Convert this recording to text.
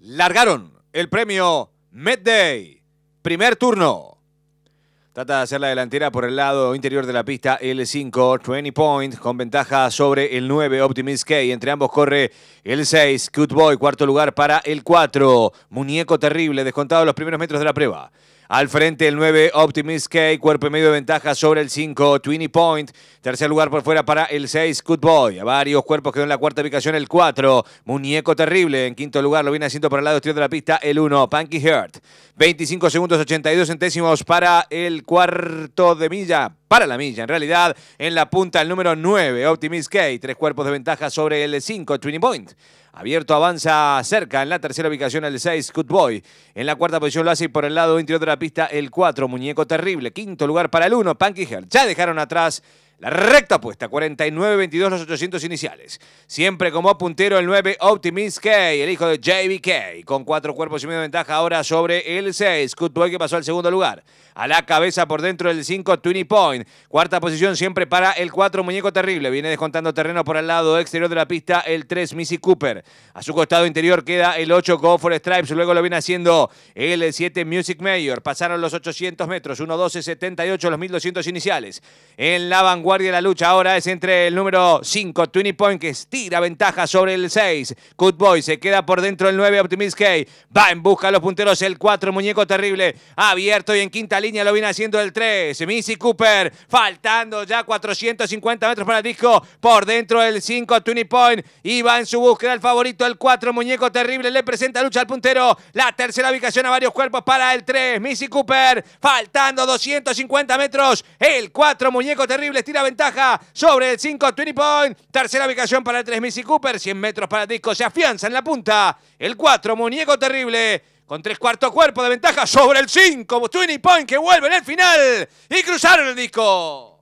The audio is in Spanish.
largaron el premio Day. Primer turno. Trata de hacer la delantera por el lado interior de la pista L5, 20 Point, con ventaja sobre el 9, Optimist K. Entre ambos corre el 6, Good Boy, cuarto lugar para el 4. Muñeco terrible, descontado los primeros metros de la prueba. Al frente el 9 Optimist K, cuerpo y medio de ventaja sobre el 5 Twinny Point. Tercer lugar por fuera para el 6 Good Boy. A varios cuerpos quedó en la cuarta ubicación el 4 Muñeco Terrible. En quinto lugar lo viene haciendo por el lado exterior de la pista el 1 Punky Hurt 25 segundos 82 centésimos para el cuarto de milla para la milla. En realidad, en la punta el número 9, Optimist K, tres cuerpos de ventaja sobre el 5, Twinny Point. Abierto avanza cerca en la tercera ubicación el 6, Good Boy. En la cuarta posición lo hace por el lado interior de la pista el 4, Muñeco Terrible. Quinto lugar para el 1, Punky Heart. Ya dejaron atrás la recta apuesta, 49-22 los 800 iniciales. Siempre como puntero el 9 Optimist K, el hijo de JBK, con cuatro cuerpos y medio de ventaja ahora sobre el 6. Cutboy que pasó al segundo lugar. A la cabeza por dentro del 5 Twinny Point. Cuarta posición siempre para el 4 Muñeco Terrible. Viene descontando terreno por el lado exterior de la pista el 3 Missy Cooper. A su costado interior queda el 8 Go for Stripes. Luego lo viene haciendo el 7 Music Mayor. Pasaron los 800 metros, 1-12-78 los los 1200 iniciales. En la vanguardia guardia de la lucha ahora es entre el número 5, Twinny Point, que estira ventaja sobre el 6. Good Boy se queda por dentro del 9, Optimist K. Va en busca de los punteros el 4, Muñeco Terrible. Abierto y en quinta línea lo viene haciendo el 3, Missy Cooper. Faltando ya 450 metros para el disco. Por dentro del 5, Twinny Point. Y va en su búsqueda el favorito, el 4, Muñeco Terrible. Le presenta lucha al puntero. La tercera ubicación a varios cuerpos para el 3, Missy Cooper. Faltando 250 metros. El 4, Muñeco Terrible. Estira la ventaja sobre el 5 Twinny Point. Tercera ubicación para el 3 Missy Cooper. 100 metros para el disco. Se afianza en la punta. El 4, Muñeco Terrible. Con tres cuartos cuerpos de ventaja sobre el 5. Twinny Point que vuelve en el final. Y cruzaron el disco.